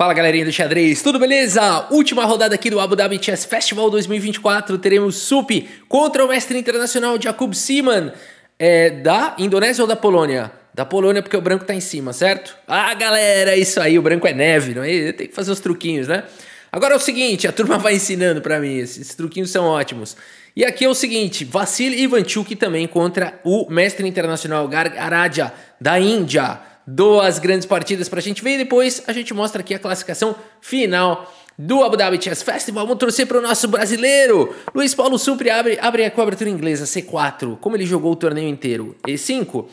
Fala galerinha do xadrez, tudo beleza? Última rodada aqui do Abu Dhabi Chess Festival 2024, teremos Sup contra o mestre internacional Jakub Siman, é, da Indonésia ou da Polônia? Da Polônia porque o branco tá em cima, certo? Ah galera, isso aí, o branco é neve, não é? Tem que fazer os truquinhos, né? Agora é o seguinte, a turma vai ensinando para mim, esses truquinhos são ótimos. E aqui é o seguinte, Vasily Ivanchuk também contra o mestre internacional Garg Aradia, da Índia duas grandes partidas para a gente ver e depois a gente mostra aqui a classificação final do Abu Dhabi Chess Festival. Vamos torcer para o nosso brasileiro. Luiz Paulo Supri abre, abre a cobertura inglesa C4, como ele jogou o torneio inteiro. E5,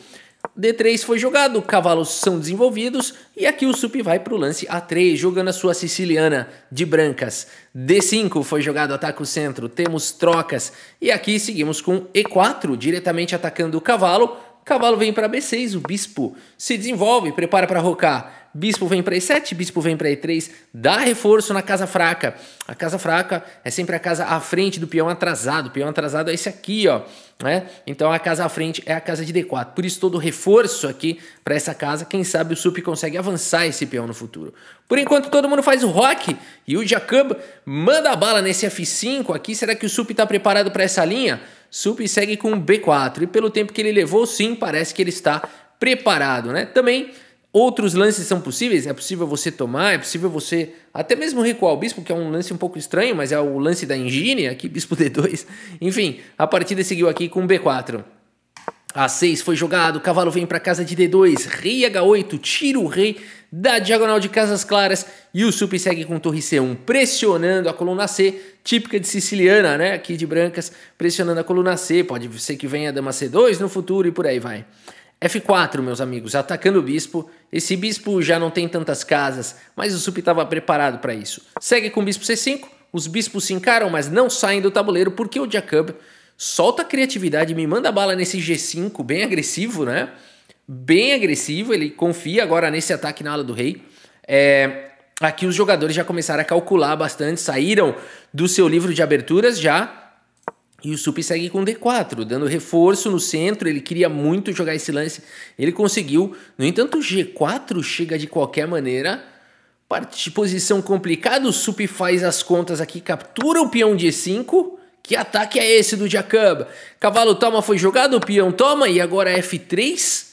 D3 foi jogado, cavalos são desenvolvidos e aqui o Sup vai para o lance A3, jogando a sua siciliana de brancas. D5 foi jogado, ataca o centro, temos trocas e aqui seguimos com E4, diretamente atacando o cavalo Cavalo vem para B6, o bispo se desenvolve, prepara para rocar. Bispo vem para E7, bispo vem para E3, dá reforço na casa fraca. A casa fraca é sempre a casa à frente do peão atrasado. O peão atrasado é esse aqui, ó, né? Então a casa à frente é a casa de D4. Por isso todo reforço aqui para essa casa, quem sabe o sup consegue avançar esse peão no futuro. Por enquanto todo mundo faz o rock e o Jacob manda a bala nesse F5 aqui. Será que o sup está preparado para essa linha? Sup segue com B4. E pelo tempo que ele levou, sim, parece que ele está preparado, né? Também outros lances são possíveis, é possível você tomar, é possível você até mesmo recuar o bispo, que é um lance um pouco estranho, mas é o lance da engine, aqui bispo D2. Enfim, a partida seguiu aqui com B4. A6 foi jogado, cavalo vem para casa de D2, rei H8, tira o rei da diagonal de Casas Claras e o Sup segue com torre C1 pressionando a coluna C, típica de siciliana, né? Aqui de brancas, pressionando a coluna C. Pode ser que venha a dama C2 no futuro e por aí vai. F4, meus amigos, atacando o bispo. Esse bispo já não tem tantas casas, mas o Sup estava preparado para isso. Segue com o bispo C5, os bispos se encaram, mas não saem do tabuleiro porque o Jacob solta a criatividade, me manda bala nesse G5, bem agressivo, né? bem agressivo, ele confia agora nesse ataque na ala do rei. É, aqui os jogadores já começaram a calcular bastante, saíram do seu livro de aberturas já. E o Supi segue com D4, dando reforço no centro. Ele queria muito jogar esse lance. Ele conseguiu. No entanto, o G4 chega de qualquer maneira. Parte de posição complicada. O Supi faz as contas aqui, captura o peão de E5. Que ataque é esse do Jacob? Cavalo toma, foi jogado. O peão toma. E agora é F3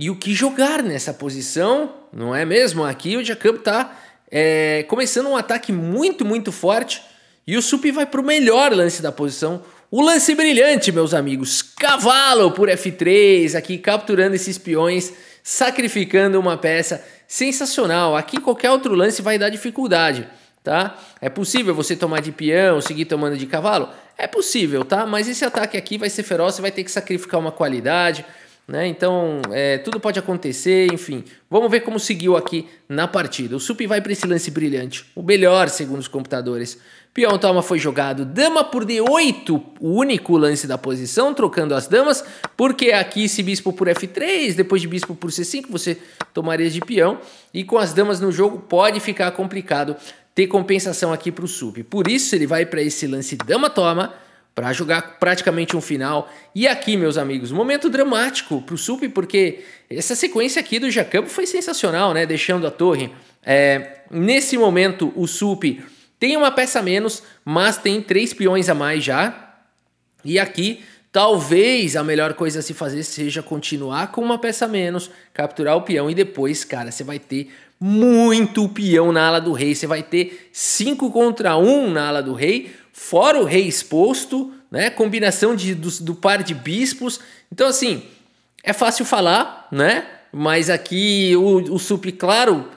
e o que jogar nessa posição, não é mesmo? Aqui o Jacob está é, começando um ataque muito, muito forte e o Sup vai para o melhor lance da posição. O lance brilhante, meus amigos. Cavalo por F3, aqui capturando esses peões, sacrificando uma peça sensacional. Aqui qualquer outro lance vai dar dificuldade, tá? É possível você tomar de peão, seguir tomando de cavalo? É possível, tá? Mas esse ataque aqui vai ser feroz, você vai ter que sacrificar uma qualidade. Né? Então, é, tudo pode acontecer, enfim. Vamos ver como seguiu aqui na partida. O Sup vai para esse lance brilhante, o melhor segundo os computadores. Peão toma foi jogado, dama por D8, o único lance da posição, trocando as damas, porque aqui se bispo por F3, depois de bispo por C5, você tomaria de peão, e com as damas no jogo pode ficar complicado ter compensação aqui para o Sup. Por isso ele vai para esse lance dama toma, para jogar praticamente um final. E aqui, meus amigos, momento dramático para o Sup, porque essa sequência aqui do Jacampo foi sensacional, né? Deixando a torre. É, nesse momento, o Sup tem uma peça a menos, mas tem três peões a mais já. E aqui, talvez a melhor coisa a se fazer seja continuar com uma peça a menos, capturar o peão e depois, cara, você vai ter muito peão na ala do rei. Você vai ter 5 contra 1 um na ala do rei fora o rei exposto, né? Combinação de, do, do par de bispos. Então, assim, é fácil falar, né? Mas aqui o, o claro,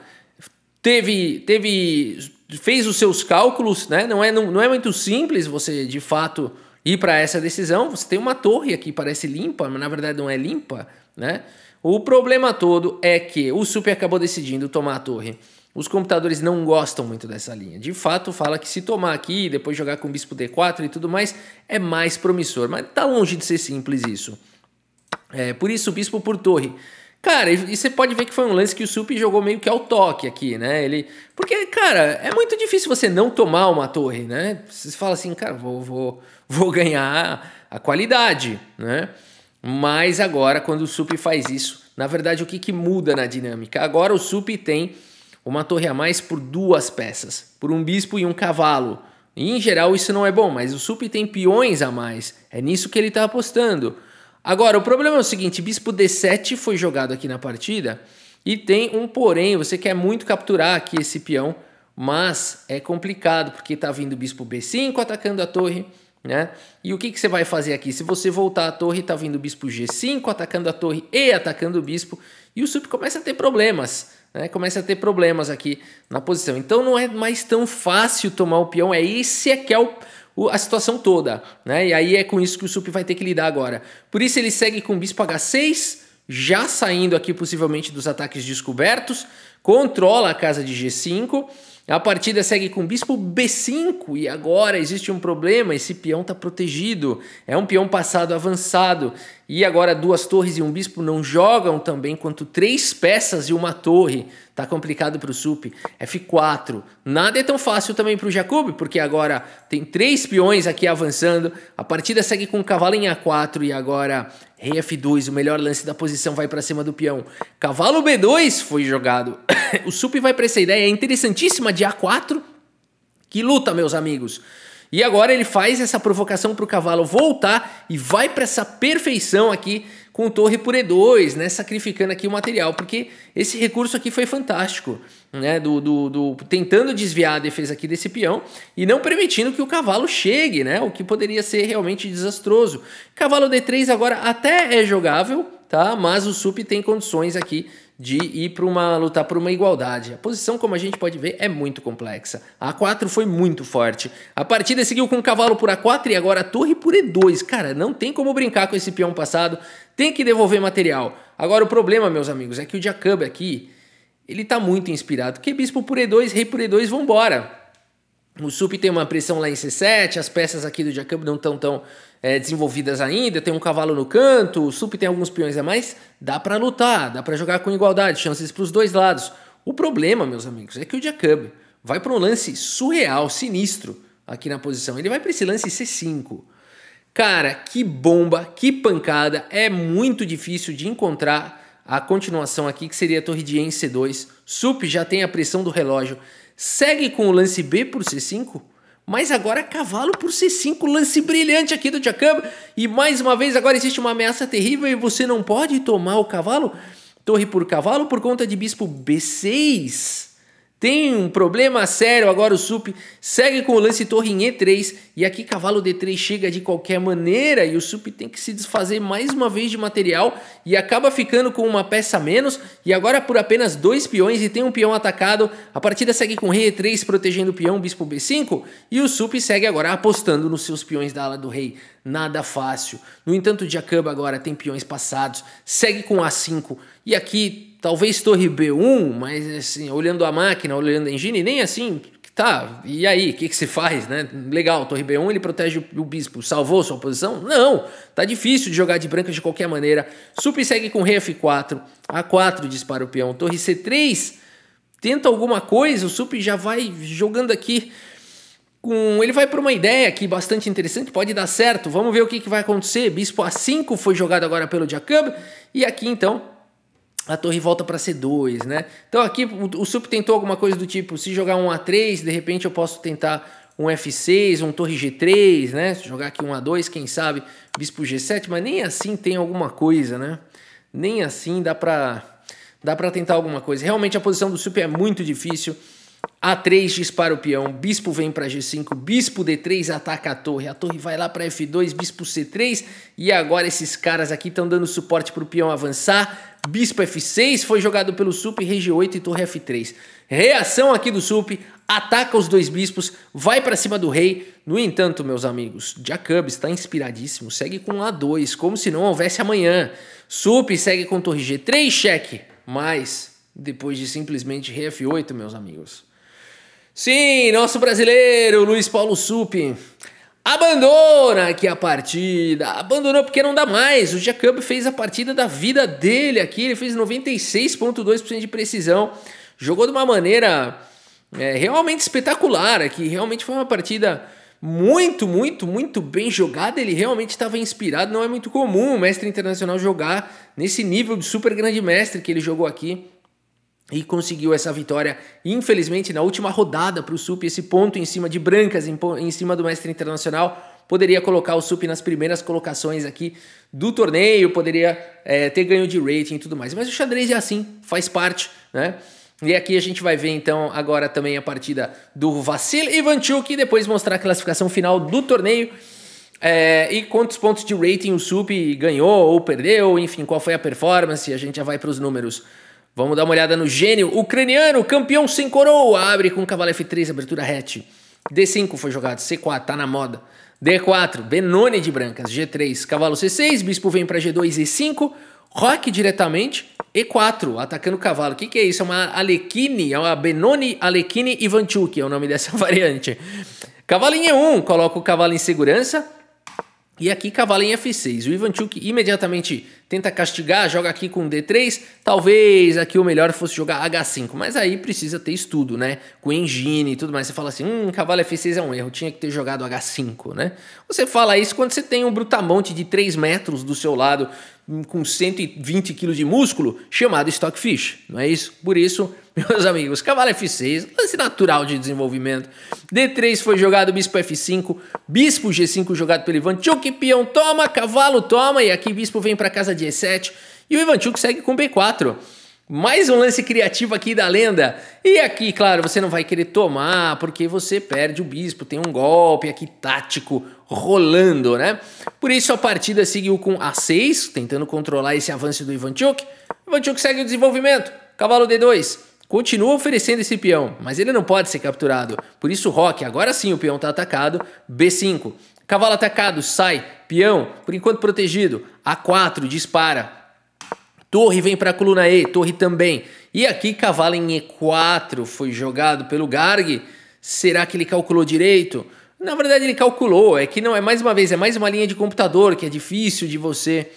teve, teve, fez os seus cálculos, né? Não é, não, não é muito simples você, de fato, ir para essa decisão. Você tem uma torre aqui, parece limpa, mas na verdade não é limpa, né? O problema todo é que o Sup acabou decidindo tomar a torre os computadores não gostam muito dessa linha. De fato, fala que se tomar aqui e depois jogar com bispo D4 e tudo mais, é mais promissor. Mas tá longe de ser simples isso. É, por isso, bispo por torre. Cara, e você pode ver que foi um lance que o Sup jogou meio que ao toque aqui, né? Ele, porque, cara, é muito difícil você não tomar uma torre, né? Você fala assim, cara, vou, vou, vou ganhar a qualidade, né? Mas agora, quando o Sup faz isso, na verdade, o que, que muda na dinâmica? Agora o Sup tem uma torre a mais por duas peças, por um bispo e um cavalo. E, em geral isso não é bom, mas o SUP tem peões a mais. É nisso que ele está apostando. Agora, o problema é o seguinte: bispo D7 foi jogado aqui na partida e tem um porém, você quer muito capturar aqui esse peão, mas é complicado porque está vindo bispo B5 atacando a torre. Né? E o que, que você vai fazer aqui? Se você voltar à torre, está vindo o bispo G5 atacando a torre e atacando o bispo, e o sup começa a ter problemas né, começa a ter problemas aqui na posição. Então não é mais tão fácil tomar o peão, é esse é que é o, o, a situação toda, né? E aí é com isso que o sup vai ter que lidar agora. Por isso ele segue com o bispo h6, já saindo aqui possivelmente dos ataques descobertos, controla a casa de g5 a partida segue com bispo b5 e agora existe um problema, esse peão está protegido, é um peão passado avançado e agora duas torres e um bispo não jogam também quanto três peças e uma torre. Tá complicado para o Sup. F4. Nada é tão fácil também para o Jacob, porque agora tem três peões aqui avançando. A partida segue com o cavalo em A4 e agora rei F2. O melhor lance da posição vai para cima do peão. Cavalo B2 foi jogado. o Sup vai para essa ideia é interessantíssima de A4. Que luta, meus amigos! E agora ele faz essa provocação para o cavalo voltar e vai para essa perfeição aqui com torre por E2, né? Sacrificando aqui o material, porque esse recurso aqui foi fantástico, né? Do, do, do, tentando desviar a defesa aqui desse peão e não permitindo que o cavalo chegue, né? O que poderia ser realmente desastroso. Cavalo D3 agora até é jogável, tá? Mas o sup tem condições aqui de ir para uma lutar por uma igualdade. A posição, como a gente pode ver, é muito complexa. A 4 foi muito forte. A partida seguiu com o cavalo por A4 e agora a torre por E2. Cara, não tem como brincar com esse peão passado. Tem que devolver material. Agora o problema, meus amigos, é que o Jacob aqui, ele tá muito inspirado. Que bispo por E2, rei por E2, vambora. O SUP tem uma pressão lá em C7, as peças aqui do Jacob não estão tão, tão é, desenvolvidas ainda, tem um cavalo no canto, o SUP tem alguns peões a mais, dá para lutar, dá para jogar com igualdade, chances para os dois lados. O problema, meus amigos, é que o Jacob vai para um lance surreal, sinistro aqui na posição. Ele vai para esse lance C5. Cara, que bomba, que pancada, é muito difícil de encontrar a continuação aqui, que seria a torre de em C2. SUP já tem a pressão do relógio segue com o lance B por C5, mas agora é cavalo por C5, lance brilhante aqui do Jacamba. E mais uma vez, agora existe uma ameaça terrível e você não pode tomar o cavalo. Torre por cavalo por conta de bispo B6. Tem um problema sério agora o Sup. Segue com o lance torre em E3. E aqui cavalo D3 chega de qualquer maneira. E o Sup tem que se desfazer mais uma vez de material. E acaba ficando com uma peça menos. E agora por apenas dois peões e tem um peão atacado. A partida segue com rei E3 protegendo o peão, bispo B5. E o Sup segue agora apostando nos seus peões da ala do rei. Nada fácil. No entanto, Jacob agora tem peões passados. Segue com A5. E aqui Talvez torre B1, mas assim, olhando a máquina, olhando a engine, nem assim, tá, e aí, o que, que se faz, né? Legal, Torre B1 ele protege o bispo, salvou sua posição? Não, tá difícil de jogar de branca de qualquer maneira. Sup segue com rei F4, A4 dispara o peão, Torre C3 tenta alguma coisa, o Sup já vai jogando aqui com... Ele vai para uma ideia aqui bastante interessante, pode dar certo, vamos ver o que, que vai acontecer. Bispo A5 foi jogado agora pelo Jacob, e aqui então a torre volta para C2, né? Então aqui o, o sup tentou alguma coisa do tipo, se jogar um A3, de repente eu posso tentar um F6, um torre G3, né? Se jogar aqui um A2, quem sabe bispo G7, mas nem assim tem alguma coisa, né? Nem assim dá para dá para tentar alguma coisa. Realmente a posição do sup é muito difícil. A3 dispara o peão, bispo vem para G5, bispo D3 ataca a torre, a torre vai lá para F2, bispo C3 e agora esses caras aqui estão dando suporte para o peão avançar. Bispo F6 foi jogado pelo Sup, rei G8 e torre F3. Reação aqui do Sup, ataca os dois bispos, vai para cima do rei. No entanto, meus amigos, Jacob está inspiradíssimo, segue com A2, como se não houvesse amanhã. Sup segue com torre G3, cheque, mas depois de simplesmente rei F8, meus amigos Sim, nosso brasileiro Luiz Paulo Supi abandona aqui a partida. Abandonou porque não dá mais. O Jacob fez a partida da vida dele aqui. Ele fez 96,2% de precisão. Jogou de uma maneira é, realmente espetacular aqui. Realmente foi uma partida muito, muito, muito bem jogada. Ele realmente estava inspirado. Não é muito comum o mestre internacional jogar nesse nível de super grande mestre que ele jogou aqui e conseguiu essa vitória, infelizmente, na última rodada para o SUP. Esse ponto em cima de Brancas, em, em cima do Mestre Internacional, poderia colocar o SUP nas primeiras colocações aqui do torneio, poderia é, ter ganho de rating e tudo mais. Mas o xadrez é assim, faz parte, né? E aqui a gente vai ver então agora também a partida do Vassil Ivanchuk e depois mostrar a classificação final do torneio. É, e quantos pontos de rating o SUP ganhou ou perdeu, enfim, qual foi a performance, a gente já vai para os números Vamos dar uma olhada no gênio ucraniano, campeão sem coroa. Abre com cavalo F3, abertura hatch. D5 foi jogado, C4, tá na moda. D4, Benoni de brancas, G3, cavalo C6, bispo vem para G2 e 5, roque diretamente, E4, atacando o cavalo. O que, que é isso? É uma alekine é uma Benoni alekine Ivanchuk, é o nome dessa variante. Cavalo em E1, coloca o cavalo em segurança, e aqui cavalo em F6. O Ivanchuk imediatamente tenta castigar, joga aqui com D3. Talvez aqui o melhor fosse jogar H5, mas aí precisa ter estudo, né? Com engine e tudo mais. Você fala assim, hum, cavalo F6 é um erro, tinha que ter jogado H5, né? Você fala isso quando você tem um brutamonte de 3 metros do seu lado com 120 quilos de músculo chamado Stockfish, não é isso? Por isso, meus amigos, cavalo F6, lance natural de desenvolvimento. D3 foi jogado, bispo F5, bispo G5 jogado pelo Ivan. Ivanchuk, peão toma, cavalo toma, e aqui bispo vem para casa de E7, e o Ivan Tchuk segue com B4. Mais um lance criativo aqui da lenda. E aqui, claro, você não vai querer tomar porque você perde o bispo. Tem um golpe aqui tático rolando, né? Por isso a partida seguiu com A6, tentando controlar esse avanço do Ivanchuk. Ivanchuk segue o desenvolvimento. Cavalo D2. Continua oferecendo esse peão, mas ele não pode ser capturado. Por isso, Rock, agora sim o peão está atacado. B5. Cavalo atacado, sai. Peão, por enquanto protegido. A4, dispara. Torre vem para a coluna E, Torre também. E aqui cavalo em E4 foi jogado pelo Garg. Será que ele calculou direito? Na verdade ele calculou, é que não é mais uma vez, é mais uma linha de computador que é difícil de você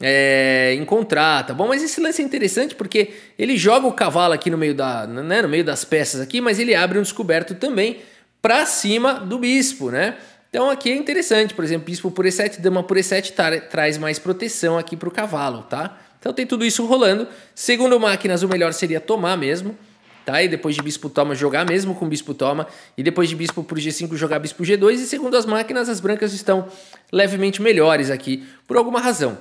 é, encontrar, tá bom? Mas esse lance é interessante porque ele joga o cavalo aqui no meio, da, né, no meio das peças aqui, mas ele abre um descoberto também para cima do bispo, né? Então aqui é interessante, por exemplo, bispo por E7, dama por E7 tra traz mais proteção aqui para o cavalo, tá? Então tem tudo isso rolando. Segundo Máquinas, o melhor seria tomar mesmo. Tá? E depois de bispo toma, jogar mesmo com bispo toma. E depois de bispo pro G5, jogar bispo G2. E segundo as máquinas, as brancas estão levemente melhores aqui, por alguma razão.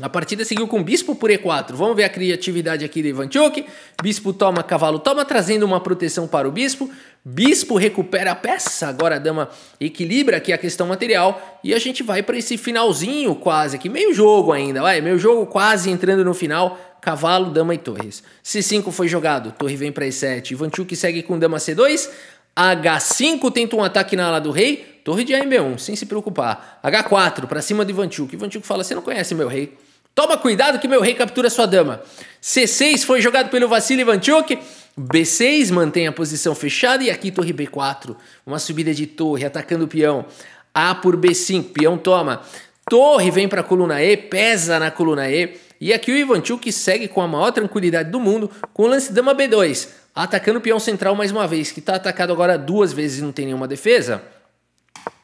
A partida seguiu com bispo por e4. Vamos ver a criatividade aqui de Ivanchuk. Bispo toma, cavalo toma, trazendo uma proteção para o bispo. Bispo recupera a peça. Agora a dama equilibra aqui a questão material. E a gente vai para esse finalzinho quase aqui. Meio jogo ainda, vai. Meio jogo quase entrando no final. Cavalo, dama e torres. C5 foi jogado. Torre vem para E7. Ivanchuk segue com dama C2. H5 tenta um ataque na ala do rei. Torre de AMB1, sem se preocupar. H4, para cima de Ivanchuk. Ivanchuk fala, você não conhece meu rei. Toma cuidado que meu rei captura sua dama. C6 foi jogado pelo Vassili Ivanchuk. B6 mantém a posição fechada e aqui torre B4. Uma subida de torre, atacando o peão. A por B5, peão toma. Torre vem para a coluna E, pesa na coluna E. E aqui o Ivanchuk segue com a maior tranquilidade do mundo com o lance dama B2, atacando o peão central mais uma vez, que está atacado agora duas vezes e não tem nenhuma defesa.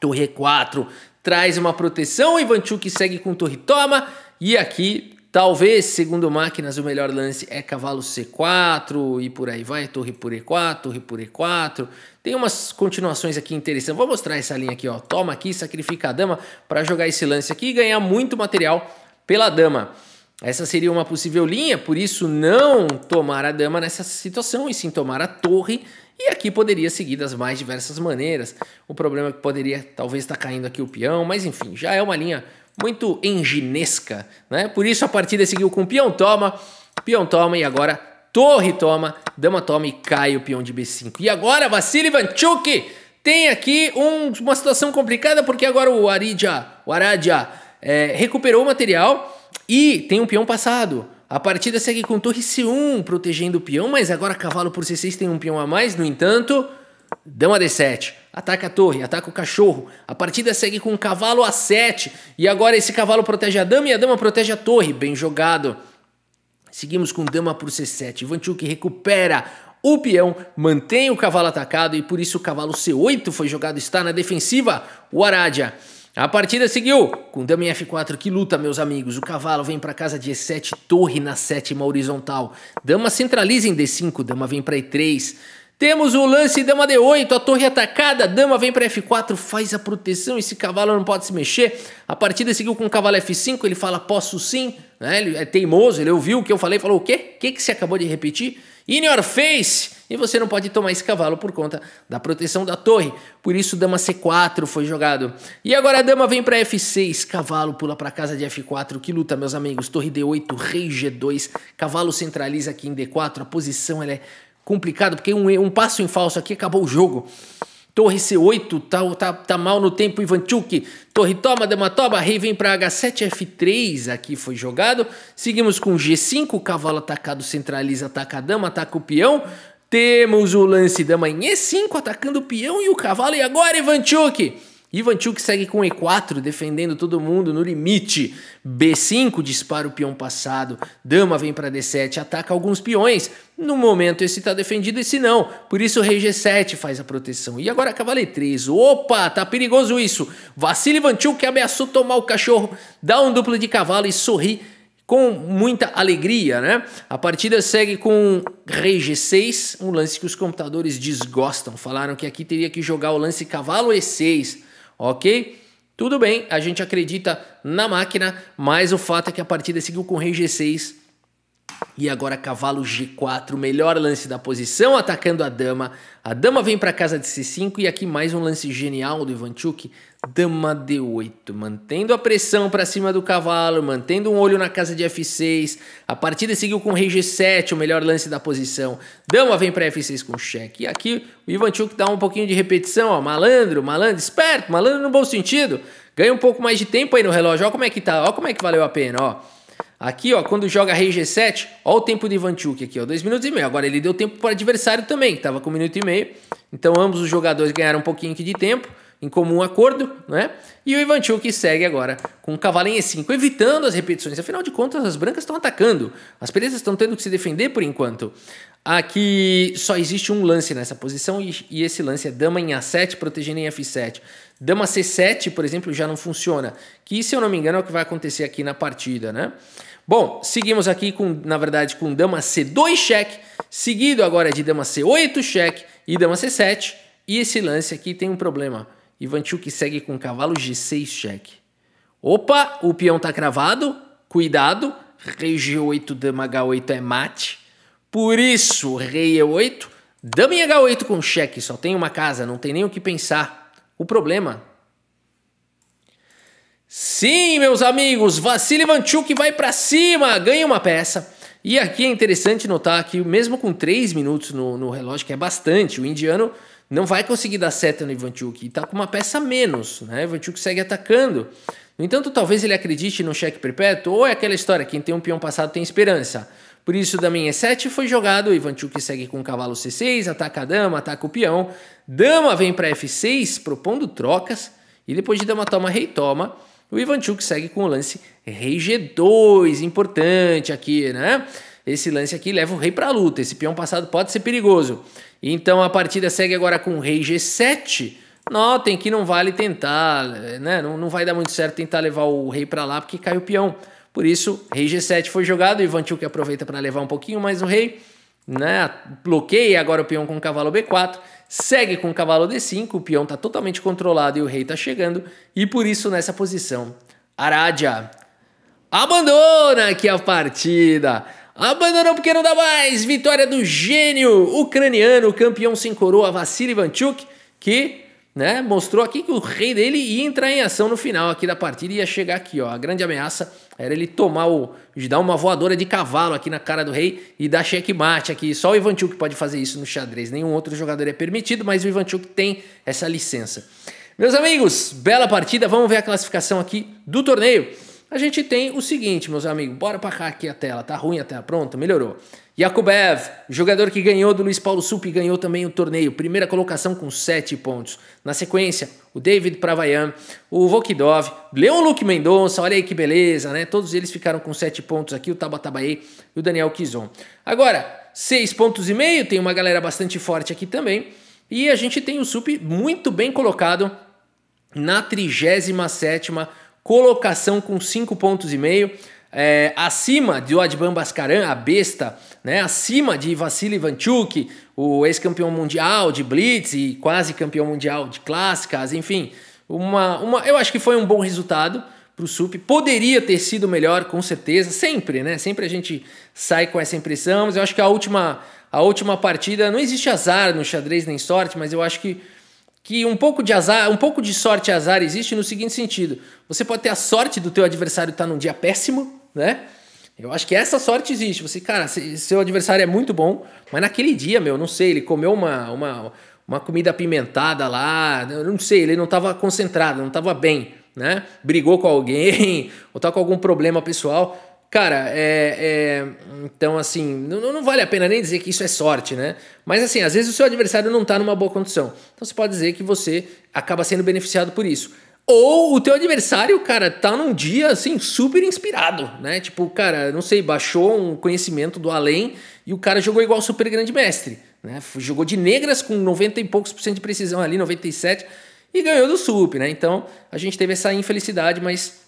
Torre E4 traz uma proteção, Ivanchuk segue com torre toma, e aqui, talvez, segundo máquinas, o melhor lance é cavalo C4 e por aí vai, torre por E4, torre por E4. Tem umas continuações aqui interessantes. Vou mostrar essa linha aqui, ó. Toma aqui, sacrifica a dama para jogar esse lance aqui e ganhar muito material pela dama. Essa seria uma possível linha, por isso não tomar a dama nessa situação e sim tomar a torre. E aqui poderia seguir das mais diversas maneiras. O problema é que poderia talvez estar tá caindo aqui o peão, mas enfim, já é uma linha muito enginesca, né? Por isso a partida seguiu com peão toma, peão toma e agora torre toma, dama toma e cai o peão de B5. E agora Vassili Vanchuk tem aqui um, uma situação complicada porque agora o Aridia, o Aradia é, recuperou o material e tem um peão passado. A partida segue com torre C1 protegendo o peão, mas agora cavalo por C6 tem um peão a mais. No entanto, dama D7, ataca a torre, ataca o cachorro. A partida segue com cavalo A7 e agora esse cavalo protege a dama e a dama protege a torre. Bem jogado. Seguimos com dama por C7. que recupera o peão, mantém o cavalo atacado e por isso o cavalo C8 foi jogado, está na defensiva. O Aradia a partida seguiu com Dama F4 que luta, meus amigos. O cavalo vem para casa de E7, torre na sétima horizontal. Dama centraliza em D5, dama vem para E3. Temos o lance dama D8, a torre atacada, dama vem para F4, faz a proteção, esse cavalo não pode se mexer. A partida seguiu com o cavalo F5, ele fala posso sim, né? Ele é teimoso, ele ouviu o que eu falei, falou o quê? O que que você acabou de repetir? in your face, e você não pode tomar esse cavalo por conta da proteção da torre. Por isso, dama C4 foi jogado. E agora a dama vem para F6, cavalo pula para casa de F4. Que luta, meus amigos. Torre D8, rei G2, cavalo centraliza aqui em D4. A posição ela é complicada, porque um, um passo em falso aqui acabou o jogo. Torre C8 tá, tá, tá mal no tempo Ivanchuk. Torre toma, dama toma. Rei vem para H7, F3 aqui foi jogado. Seguimos com G5, o cavalo atacado centraliza, ataca a dama, ataca o peão. Temos o lance dama em E5 atacando o peão e o cavalo. E agora Ivanchuk Ivanchuk segue com E4, defendendo todo mundo no limite. B5 dispara o peão passado. Dama vem para D7, ataca alguns peões. No momento esse está defendido, esse não. Por isso o rei G7 faz a proteção. E agora e 3. Opa, tá perigoso isso. Vassili Ivanchuk ameaçou tomar o cachorro. Dá um duplo de cavalo e sorri com muita alegria, né? A partida segue com rei g6, um lance que os computadores desgostam. Falaram que aqui teria que jogar o lance cavalo e6 ok? Tudo bem, a gente acredita na máquina, mas o fato é que a partida seguiu com o rei G6 e agora cavalo G4, melhor lance da posição, atacando a dama. A dama vem para casa de C5 e aqui mais um lance genial do Ivanchuk. Dama D8, mantendo a pressão para cima do cavalo, mantendo um olho na casa de F6. A partida seguiu com rei G7, o melhor lance da posição. Dama vem para F6 com cheque. E aqui o Ivanchuk dá um pouquinho de repetição, ó. malandro, malandro, esperto, malandro no bom sentido. Ganha um pouco mais de tempo aí no relógio, olha como é que tá, olha como é que valeu a pena, ó. Aqui, ó, quando joga rei G7, ó o tempo de Ivanchuk aqui, ó, 2 minutos e meio. Agora ele deu tempo para o adversário também, que estava com 1 um minuto e meio. Então ambos os jogadores ganharam um pouquinho aqui de tempo, em comum acordo, né? E o Ivanchuk segue agora com o cavalo em E5, evitando as repetições. Afinal de contas, as brancas estão atacando. As presas estão tendo que se defender por enquanto. Aqui só existe um lance nessa posição e, e esse lance é dama em A7 protegendo em F7. Dama C7, por exemplo, já não funciona. Que, se eu não me engano, é o que vai acontecer aqui na partida, né? Bom, seguimos aqui com, na verdade, com dama C2 cheque, seguido agora de dama C8 cheque e dama C7. E esse lance aqui tem um problema. Ivanchuk segue com cavalo G6 cheque. Opa, o peão tá cravado. Cuidado. Rei G8, dama H8 é mate. Por isso, rei E8, dama em H8 com cheque, só tem uma casa, não tem nem o que pensar. O problema... Sim, meus amigos, Vassili Vanchuk vai para cima, ganha uma peça. E aqui é interessante notar que mesmo com 3 minutos no, no relógio, que é bastante, o indiano não vai conseguir dar seta no Ivanchuk. E tá com uma peça menos, né? Ivanchuk segue atacando. No entanto, talvez ele acredite no cheque perpétuo, ou é aquela história, quem tem um peão passado tem esperança. Por isso, também E7 foi jogado, Ivanchuk segue com o cavalo C6, ataca a dama, ataca o peão. Dama vem para F6, propondo trocas. E depois de dama toma, rei toma. O Ivanchuk segue com o lance rei G2, importante aqui, né? Esse lance aqui leva o rei para a luta. Esse peão passado pode ser perigoso. Então a partida segue agora com o rei G7. Notem que não vale tentar, né? Não, não vai dar muito certo tentar levar o rei para lá porque cai o peão. Por isso, rei G7 foi jogado, e Ivan que aproveita para levar um pouquinho mais o rei, né? Bloqueia agora o peão com o cavalo B4, segue com o cavalo D5, o peão está totalmente controlado e o rei está chegando, e por isso nessa posição, Aradia abandona aqui a partida. Abandonou porque não dá mais. Vitória do gênio ucraniano, campeão sem coroa, Vassili Ivanchuk, que né? Mostrou aqui que o rei dele ia entrar em ação no final aqui da partida e ia chegar aqui, ó. A grande ameaça era ele tomar o de dar uma voadora de cavalo aqui na cara do rei e dar checkmate aqui. Só o Ivanchuk pode fazer isso no xadrez, nenhum outro jogador é permitido, mas o Ivanchuk tem essa licença. Meus amigos, bela partida, vamos ver a classificação aqui do torneio. A gente tem o seguinte, meus amigos, bora para cá aqui a tela, tá ruim a tela, pronto, melhorou. Yakubev, jogador que ganhou do Luiz Paulo Sup e ganhou também o torneio. Primeira colocação com 7 pontos. Na sequência, o David Pravayan, o Vokidov, Leon Luke Mendonça, olha aí que beleza, né? Todos eles ficaram com 7 pontos aqui, o Tabatabaei e o Daniel Kizon. Agora, 6 pontos e meio, tem uma galera bastante forte aqui também. E a gente tem o Sup muito bem colocado na 37ª colocação com 5 pontos e meio é, acima de Oadban Bascaran, a besta, né, acima de Vasily Ivanchuk, o ex-campeão mundial de Blitz e quase campeão mundial de clássicas, enfim, uma, uma, eu acho que foi um bom resultado para o SUP. Poderia ter sido melhor, com certeza, sempre, né? Sempre a gente sai com essa impressão, mas eu acho que a última, a última partida não existe azar no xadrez nem sorte, mas eu acho que que um pouco de azar, um pouco de sorte e azar existe no seguinte sentido: você pode ter a sorte do teu adversário estar tá num dia péssimo, né? Eu acho que essa sorte existe. Você, cara, seu adversário é muito bom, mas naquele dia, meu, não sei, ele comeu uma, uma, uma comida apimentada lá, eu não sei, ele não estava concentrado, não estava bem, né? Brigou com alguém, ou tá com algum problema pessoal. Cara, é, é, então assim, não, não, vale a pena nem dizer que isso é sorte, né? Mas assim, às vezes o seu adversário não está numa boa condição. Então você pode dizer que você acaba sendo beneficiado por isso. Ou o teu adversário, cara, tá num dia assim super inspirado, né? Tipo, cara, não sei, baixou um conhecimento do além e o cara jogou igual super grande mestre, né? Jogou de negras com 90 e poucos por cento de precisão ali, 97 e ganhou do sup, né? Então, a gente teve essa infelicidade, mas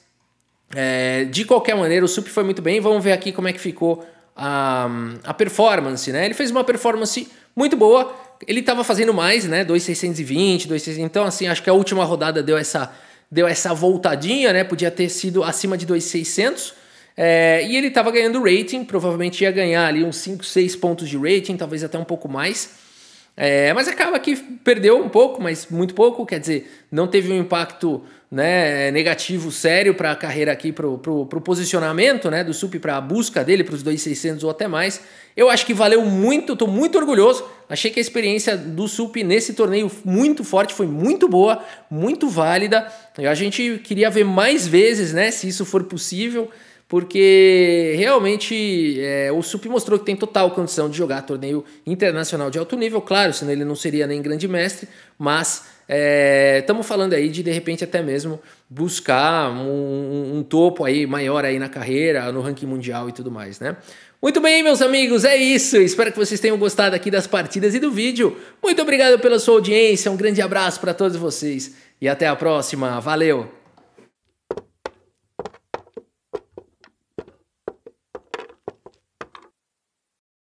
é, de qualquer maneira, o sup foi muito bem. Vamos ver aqui como é que ficou a, a performance, né? Ele fez uma performance muito boa. Ele estava fazendo mais, né? 2,620, 2,600. Então, assim, acho que a última rodada deu essa deu essa voltadinha, né? Podia ter sido acima de 2,600. É, e ele estava ganhando rating, provavelmente ia ganhar ali uns 5, 6 pontos de rating, talvez até um pouco mais. É, mas acaba que perdeu um pouco, mas muito pouco, quer dizer, não teve um impacto né, negativo sério para a carreira aqui, para o posicionamento né, do SUP, para a busca dele, para os 2.600 ou até mais. Eu acho que valeu muito, estou muito orgulhoso. Achei que a experiência do SUP nesse torneio muito forte, foi muito boa, muito válida. E a gente queria ver mais vezes, né, se isso for possível porque realmente é, o Sup mostrou que tem total condição de jogar torneio internacional de alto nível, claro, senão ele não seria nem grande mestre, mas estamos é, falando aí de de repente até mesmo buscar um, um, topo aí maior aí na carreira, no ranking mundial e tudo mais, né? Muito bem, meus amigos, é isso. Espero que vocês tenham gostado aqui das partidas e do vídeo. Muito obrigado pela sua audiência, um grande abraço para todos vocês e até a próxima. Valeu!